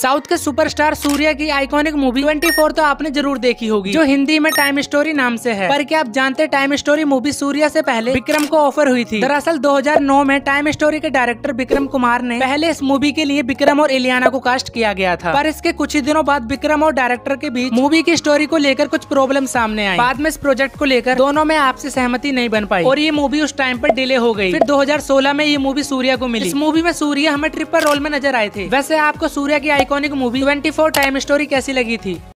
south के superstar सूर्य की iconic movie 24 तो आपने जरूर देखी होगी जो हिंदी में टाइम स्टोरी नाम से है पर क्या आप जानते टाइम स्टोरी मूवी सूर्य से पहले विक्रम को ऑफर हुई थी दरअसल 2009 में टाइम स्टोरी के डायरेक्टर विक्रम कुमार ने पहले इस मूवी के लिए विक्रम और इलियाना को कास्ट किया गया था पर इसके कुछ ही दिनों बाद विक्रम और डायरेक्टर के बीच मूवी की स्टोरी को लेकर कुछ प्रॉब्लम सामने आई बाद में इस प्रोजेक्ट को लेकर दोनों में आपसी सहमति नहीं बन पाई और ये मूवी उस टाइम पर डिले हो गई फिर दो में ये मूवी सूर्या को मिली इस मूवी में सूर्या हमें ट्रिपल रोल में नजर आए थे वैसे आपको सूर्या की आइकॉनिक मूवी 24 टाइम स्टोरी कैसी लगी थी